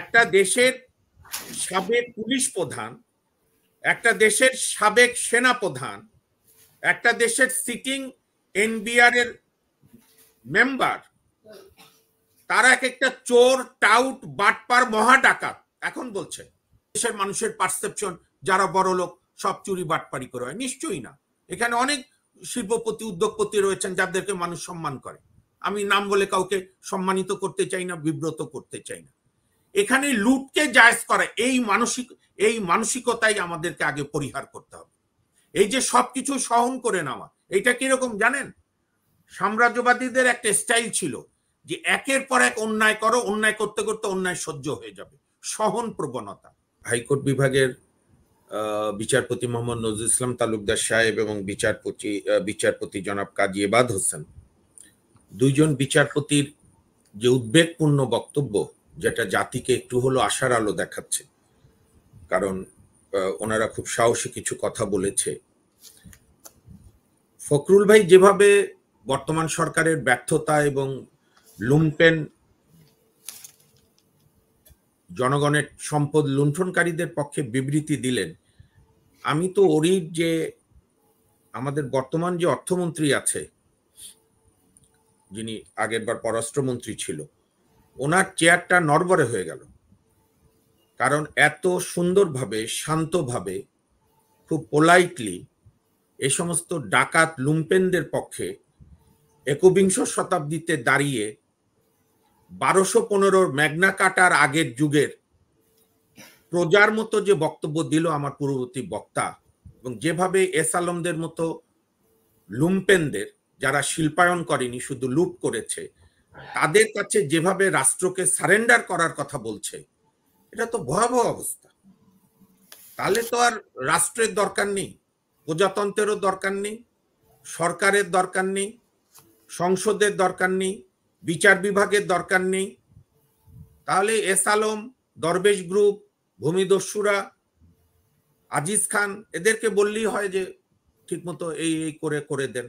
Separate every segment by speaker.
Speaker 1: একটা দেশের সাবেক পুলিশ প্রধান একটা দেশের সাবেক সেনা প্রধান একটা দেশের সিটিং এনবিআর এর মেম্বার তারা এক একটা চোর টাউট বাটপার মহা ডাকাত এখন বলছে দেশের মানুষের পারসেপশন যারা বড় লোক সব চুরি বাটপারি করে হয় নিশ্চয়ই না এখানে অনেক শিল্পপতি উদ্যোগপতি রয়েছেন যাদেরকে মানুষ সম্মান করে আমি নাম বলে কাউকে সম্মানিত করতে চাই না বিব্রত করতে চাই না এখানে লুটকে জায়জ করা এই মানসিক এই মানসিকতাই আমাদেরকে আগে পরিহার করতে হবে এই যে সবকিছু সহন করে নেওয়া এটা কিরকম জানেন সাম্রাজ্যবাদীদের একটা স্টাইল ছিল যে একের পর এক অন্যায় করো অন্যায় করতে করতে অন্যায় সহ্য হয়ে যাবে সহন প্রবণতা হাইকোর্ট বিভাগের বিচারপতি মোহাম্মদ নজরুল ইসলাম তালুকদার সাহেব এবং বিচারপতি বিচারপতি জনাব কাজী এবাদ হোসেন দুইজন বিচারপতির যে উদ্বেগপূর্ণ বক্তব্য যেটা জাতিকে একটু হলো আশার আলো দেখাচ্ছে কারণ ওনারা খুব সাহসী কিছু কথা বলেছে ফকরুল ভাই যেভাবে বর্তমান সরকারের ব্যর্থতা এবং লুম্পেন জনগণের সম্পদ লুণ্ঠনকারীদের পক্ষে বিবৃতি দিলেন আমি তো ওরই যে আমাদের বর্তমান যে অর্থমন্ত্রী আছে যিনি আগেরবার পররাষ্ট্রমন্ত্রী ছিল ওনার চেয়ারটা নরবরে হয়ে গেল কারণ এত সুন্দরভাবে শান্তভাবে খুব পোলাইটলি এ সমস্ত ডাকাত লুম্পেনদের পক্ষে একবিংশ শতাব্দীতে দাঁড়িয়ে বারোশো পনেরোর ম্যাগনা কাটার আগের যুগের প্রজার মতো যে বক্তব্য দিল আমার পূর্ববর্তী বক্তা এবং যেভাবে এস আলমদের মতো লুম্পেনদের যারা শিল্পায়ন করেনি শুধু লুট করেছে তাদের কাছে যেভাবে রাষ্ট্রকে সারেন্ডার করার কথা বলছে এটা তো ভয়াবহ অবস্থা তাহলে তো আর রাষ্ট্রের দরকার নেই প্রজাতন্ত্রেরও দরকার নেই সরকারের দরকার নেই সংসদের দরকার নেই বিচার বিভাগের দরকার নেই তাহলে এস আলম দরবেশ গ্রুপ ভূমিদস্যুরা আজিজ খান এদেরকে বললেই হয় যে ঠিকমতো এই এই করে করে দেন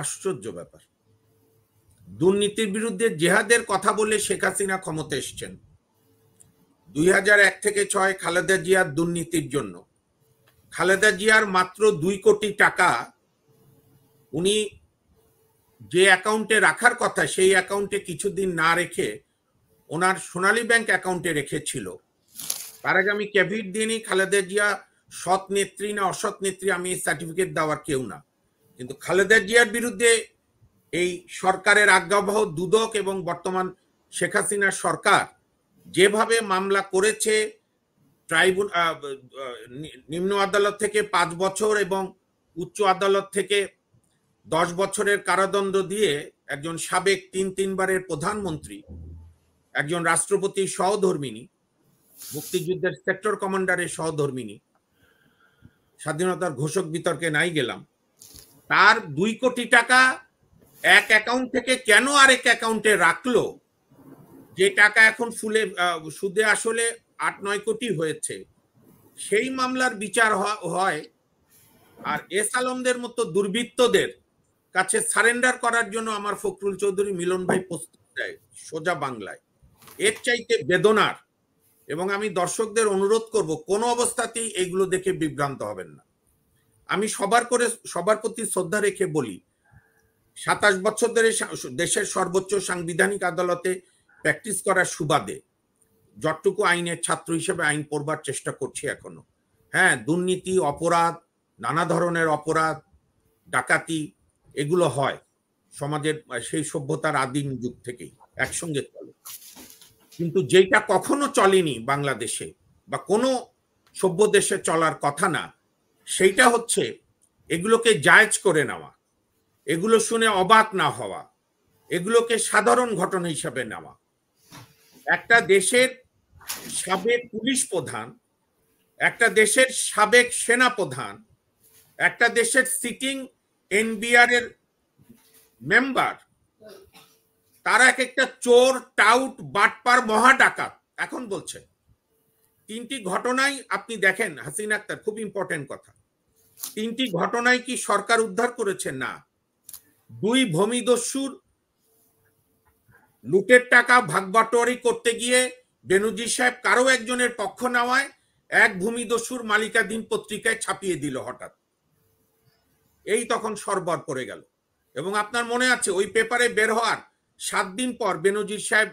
Speaker 1: আশ্চর্য ব্যাপার দুর্নীতির বিরুদ্ধে জেহাদের কথা বলে শেখ হাসিনা ক্ষমতা এসছেন দুই থেকে ছয় খালেদা জিয়ার দুর্নীতির জন্য খালেদা জিয়ার মাত্র দুই কোটি টাকা উনি যে অ্যাকাউন্টে রাখার কথা সেই অ্যাকাউন্টে কিছুদিন না রেখে ওনার সোনালী ব্যাংক অ্যাকাউন্টে রেখেছিল তার আগে আমি ক্যাভিট দিনই খালেদা জিয়া সৎ নেত্রী না অসৎ নেত্রী আমি সার্টিফিকেট দেওয়ার কেউ না কিন্তু খালেদা জিয়ার বিরুদ্ধে এই সরকারের আজ্ঞাবহ দুদক এবং বর্তমান শেখ হাসিনার সরকার যেভাবে মামলা করেছে ট্রাইব্যুন নিম্ন আদালত থেকে পাঁচ বছর এবং উচ্চ আদালত থেকে দশ বছরের কারাদণ্ড দিয়ে একজন সাবেক তিন তিনবারের প্রধানমন্ত্রী একজন রাষ্ট্রপতি সহধর্মিনী মুক্তিযুদ্ধের সেক্টর কমান্ডারের সহধর্মিনী স্বাধীনতার ঘোষক বিতর্কে নাই গেলাম তার দুই কোটি টাকা এক অ্যাকাউন্ট থেকে কেন আরেক অ্যাকাউন্টে রাখলো যে টাকা এখন ফুলে সুদে আসলে আট নয় কোটি হয়েছে সেই মামলার বিচার হয় আর এস আলমদের মতো দুর্বৃত্তদের কাছে সারেন্ডার করার জন্য আমার ফখরুল চৌধুরী মিলন ভাই প্রস্তুত দেয় সোজা বাংলায় এর চাইতে বেদনার এবং আমি দর্শকদের অনুরোধ করব কোনো অবস্থাতেই এগুলো দেখে বিভ্রান্ত হবেন না আমি সবার করে সবার প্রতি শ্রদ্ধা রেখে বলি সাতাশ বছর ধরে দেশের সর্বোচ্চ সাংবিধানিক আদালতে প্র্যাকটিস করার সুবাদে যতটুকু আইনের ছাত্র হিসেবে আইন পড়বার চেষ্টা করছি এখনো হ্যাঁ দুর্নীতি অপরাধ নানা ধরনের অপরাধ ডাকাতি এগুলো হয় সমাজের সেই সভ্যতার আদিম যুগ থেকেই একসঙ্গে চলে কিন্তু যেটা কখনো চলেনি বাংলাদেশে বা কোনো সভ্য দেশে চলার কথা না সেইটা হচ্ছে এগুলোকে জায়জ করে নেওয়া এগুলো শুনে অবাক না হওয়া এগুলোকে সাধারণ ঘটনা হিসাবে নেওয়া একটা দেশের সাবেক পুলিশ প্রধান একটা দেশের সাবেক সেনা প্রধান একটা দেশের সিটিং এনবিআর এর মেম্বার তারা এক একটা চোর টাউট বাটপার মহা ডাকাত এখন বলছে তিনটি ঘটনাই আপনি দেখেন হাসিনা আক্তার খুব ইম্পর্টেন্ট কথা তিনটি ঘটনায় কি সরকার উদ্ধার করেছে না দুই ভূমিদস্যুর লুটের টাকা ভাগবাটোয়ারি করতে গিয়ে বেনুজি সাহেব কারো একজনের পক্ষ নেওয়ায় এক ভূমিদস্যুর মালিকাধীন পত্রিকায় ছাপিয়ে দিল হঠাৎ এই তখন সরবর পড়ে গেল এবং আপনার মনে আছে ওই পেপারে বের হওয়ার সাত দিন পর বেনজি সাহেব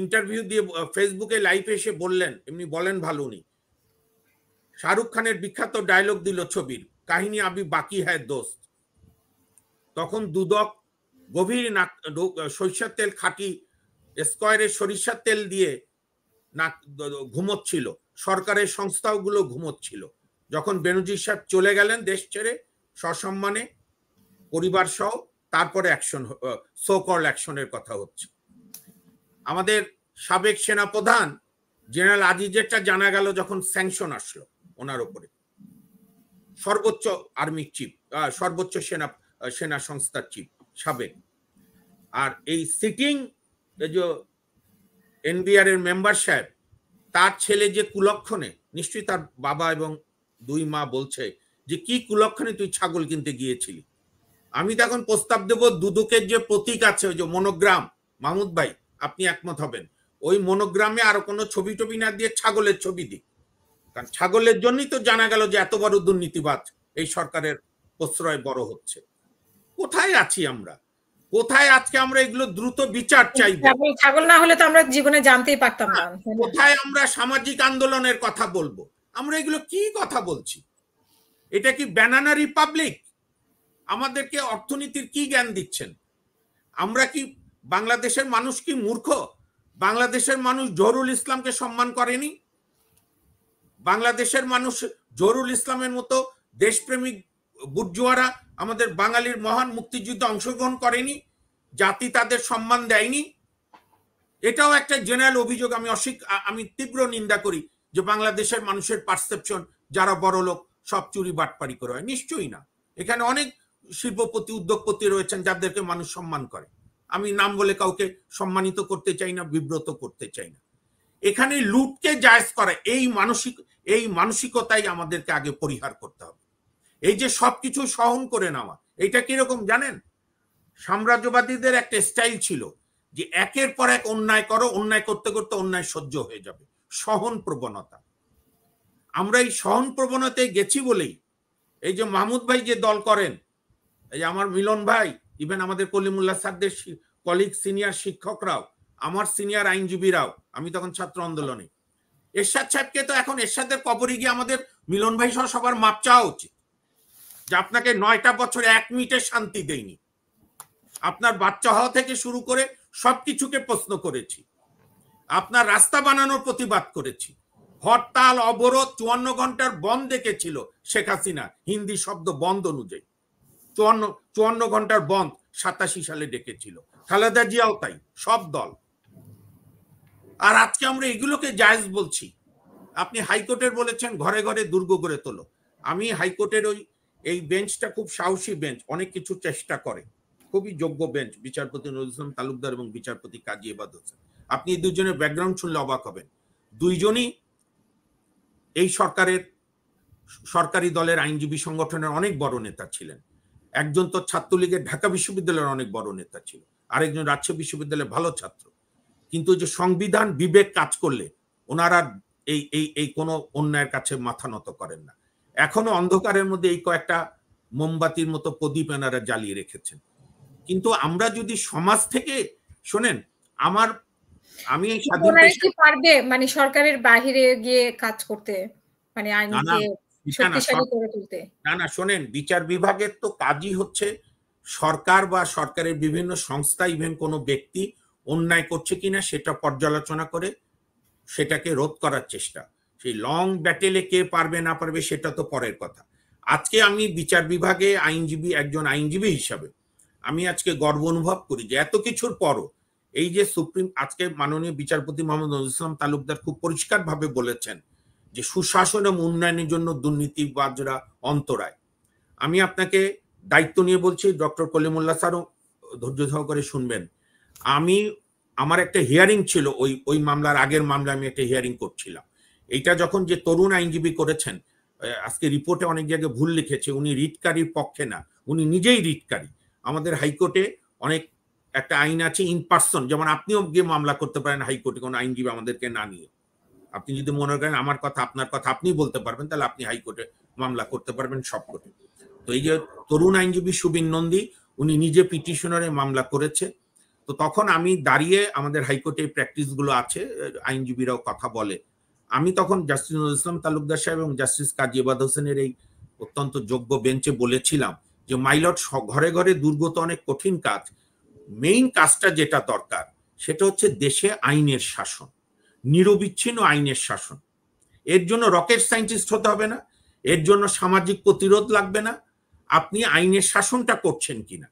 Speaker 1: ইন্টারভিউ দিয়ে ফেসবুকে লাইভে এসে বললেন এমনি বলেন ভালো উনি শাহরুখ খানের বিখ্যাত ডায়লগ দিল ছবির কাহিনী আবি বাকি হ্যায় দোস্ত তখন দুদক গভীর নাক সরিষার তেল খাটি স্কোয়ারে সরিষার তেল দিয়ে নাক ঘুমোচ্ছিল সরকারের সংস্থাগুলো ঘুমোচ্ছিল যখন বেনুজি সাহেব চলে গেলেন দেশ ছেড়ে সসম্মানে পরিবার সহ তারপরে অ্যাকশন সোকল অ্যাকশনের কথা হচ্ছে আমাদের সাবেক সেনাপ্রধান জেনারেল আজিজেরটা জানা গেল যখন স্যাংশন আসলো ওনার ওপরে সর্বোচ্চ আর্মি চিফ সর্বোচ্চ সেনা সেনা সংস্থার চিফ সাবেক আর এই সিটিং যে এনবিআর এর মেম্বার সাহেব তার ছেলে যে কুলক্ষণে নিশ্চয়ই তার বাবা এবং দুই মা বলছে যে কি কুলক্ষণে তুই ছাগল কিনতে গিয়েছিলি আমি তখন প্রস্তাব দেব দুদুকের যে প্রতীক আছে ওই যে মনোগ্রাম মাহমুদ ভাই আপনি একমত হবেন ওই মনোগ্রামে আরো কোনো ছবি টবি না দিয়ে ছাগলের ছবি দিক কারণ ছাগলের জন্যই তো জানা গেল যে এত বড় দুর্নীতিবাদ এই সরকারের প্রশ্রয় বড় হচ্ছে কোথায় আছি আমরা কোথায় আজকে আমরা এগুলো দ্রুত বিচার চাইব ছাগল না হলে তো আমরা জীবনে জানতেই পারতাম না হ্যাঁ, কোথায় আমরা সামাজিক আন্দোলনের কথা বলবো আমরা এগুলো কি কথা বলছি এটা কি ব্যানানা রিপাবলিক আমাদেরকে অর্থনীতির কি জ্ঞান দিচ্ছেন আমরা কি বাংলাদেশের মানুষ কি মূর্খ বাংলাদেশের মানুষ জহরুল ইসলামকে সম্মান করেনি বাংলাদেশের মানুষ জহরুল ইসলামের মতো দেশপ্রেমিক বুর্জুয়ারা আমাদের বাঙালির মহান মুক্তিযুদ্ধে অংশগ্রহণ করেনি জাতি তাদের সম্মান দেয়নি এটাও একটা জেনারেল অভিযোগ আমি অস্বীক আমি তীব্র নিন্দা করি যে বাংলাদেশের মানুষের পারসেপশন যারা বড় লোক সব চুরি বাটপারি করে হয় নিশ্চয়ই না এখানে অনেক শিল্পপতি উদ্যোগপতি রয়েছেন যাদেরকে মানুষ সম্মান করে আমি নাম বলে কাউকে সম্মানিত করতে চাই না বিব্রত করতে চাই না এখানে লুটকে জায়জ করা এই মানসিক এই মানসিকতাই আমাদেরকে আগে পরিহার করতে হবে এই যে সবকিছু সহন করে নেওয়া এটা কিরকম জানেন সাম্রাজ্যবাদীদের একটা স্টাইল ছিল যে একের পর এক অন্যায় করো অন্যায় করতে করতে অন্যায় সহ্য হয়ে যাবে সহন প্রবণতা আমরা এই সহন প্রবণতায় গেছি বলেই এই যে মাহমুদ ভাই যে দল করেন এই আমার মিলন ভাই ইভেন আমাদের কলিমুল্লাহ সাদ্দের কলিগ সিনিয়র শিক্ষকরাও আমার সিনিয়র আইনজীবীরাও আমি তখন ছাত্র আন্দোলনে এরশাদ সাহেবকে তো এখন এরশাদের কবরে গিয়ে আমাদের মিলন ভাই সহ সবার মাপ চাওয়া উচিত যে আপনাকে নয়টা বছর এক মিনিটে শান্তি দেয়নি আপনার বাচ্চা হওয়া থেকে শুরু করে সবকিছুকে প্রশ্ন করেছি আপনার রাস্তা বানানোর প্রতিবাদ করেছি হরতাল অবরোধ চুয়ান্ন ঘন্টার বন দেখেছিল শেখ হাসিনা হিন্দি শব্দ বন্ধ অনুযায়ী চুয়ান্ন চুয়ান্ন ঘন্টার বন্ধ সাতাশি সালে ডেকেছিল খালেদা জিয়াও তাই সব দল আর আজকে আমরা এগুলোকে জায়জ বলছি আপনি হাইকোর্টের বলেছেন ঘরে ঘরে দুর্গ গড়ে তোলো আমি হাইকোর্টের ওই এই বেঞ্চটা খুব সাহসী বেঞ্চ অনেক কিছু চেষ্টা করে খুবই যোগ্য বেঞ্চ বিচারপতি নজরুল ইসলাম তালুকদার এবং বিচারপতি কাজী এবাদ হোসেন আপনি এই দুজনের ব্যাকগ্রাউন্ড শুনলে অবাক হবেন দুইজনই এই সরকারের সরকারি দলের আইনজীবী সংগঠনের অনেক বড় নেতা ছিলেন একজন তো ছাত্রলীগের ঢাকা বিশ্ববিদ্যালয়ের অনেক বড় নেতা ছিল আরেকজন রাজ্য বিশ্ববিদ্যালয়ের ভালো ছাত্র কিন্তু যে সংবিধান বিবেক কাজ করলে ওনারা এই এই এই কোনো অন্যায়ের কাছে মাথা নত করেন না এখনো অন্ধকারের মধ্যে এই কয়েকটা মোমবাতির মতো প্রদীপ এনারা জ্বালিয়ে রেখেছেন কিন্তু আমরা যদি সমাজ থেকে শোনেন আমার আমি কি পারবে মানে সরকারের বাহিরে গিয়ে কাজ করতে মানে না না শোনেন বিচার বিভাগের তো কাজই হচ্ছে সরকার বা সরকারের বিভিন্ন সংস্থা ইভেন কোনো ব্যক্তি অন্যায় করছে কিনা সেটা পর্যালোচনা করে সেটাকে রোধ করার চেষ্টা সেই লং ব্যাটেলে কে পারবে না পারবে সেটা তো পরের কথা আজকে আমি বিচার বিভাগে আইনজীবী একজন আইনজীবী হিসাবে আমি আজকে গর্ব অনুভব করি যে এত কিছুর পরও এই যে সুপ্রিম আজকে মাননীয় বিচারপতি মোহাম্মদ নজরুল ইসলাম তালুকদার খুব পরিষ্কারভাবে বলেছেন যে সুশাসন এবং উন্নয়নের জন্য দুর্নীতিবাজরা অন্তরায় আমি আপনাকে দায়িত্ব নিয়ে বলছি ডক্টর কলিমুল্লা স্যারও ধৈর্য সহকারে শুনবেন আমি আমার একটা হিয়ারিং ছিল ওই ওই মামলার আগের মামলা আমি একটা হিয়ারিং করছিলাম এইটা যখন যে তরুণ আইনজীবী করেছেন আজকে রিপোর্টে অনেক জায়গায় ভুল লিখেছে উনি রিটকারীর পক্ষে না উনি নিজেই রিটকারী আমাদের হাইকোর্টে অনেক একটা আইন আছে ইন পার্সন যেমন আপনিও গিয়ে মামলা করতে পারেন হাইকোর্টে কোনো আইনজীবী আমাদেরকে না নিয়ে আপনি যদি মনে করেন আমার কথা আপনার কথা আপনি বলতে পারবেন তাহলে আপনি হাইকোর্টে মামলা করতে পারবেন সব কোর্টে তো এই যে তরুণ আইনজীবী সুবিন নন্দী উনি নিজে পিটিশনারে মামলা করেছে তো তখন আমি দাঁড়িয়ে আমাদের হাইকোর্টে প্র্যাকটিসগুলো আছে আইনজীবীরাও কথা বলে আমি তখন জাস্টিস নজরুল ইসলাম তালুকদার সাহেব এবং জাস্টিস কাজী এবাদ হোসেনের এই অত্যন্ত যোগ্য বেঞ্চে বলেছিলাম যে মাইলট ঘরে ঘরে দুর্গত অনেক কঠিন কাজ মেইন কাজটা যেটা দরকার সেটা হচ্ছে দেশে আইনের শাসন নিরবিচ্ছিন্ন আইনের শাসন এর জন্য রকেট সায়েন্টিস্ট হতে হবে না এর জন্য সামাজিক প্রতিরোধ লাগবে না আপনি আইনের শাসনটা করছেন কিনা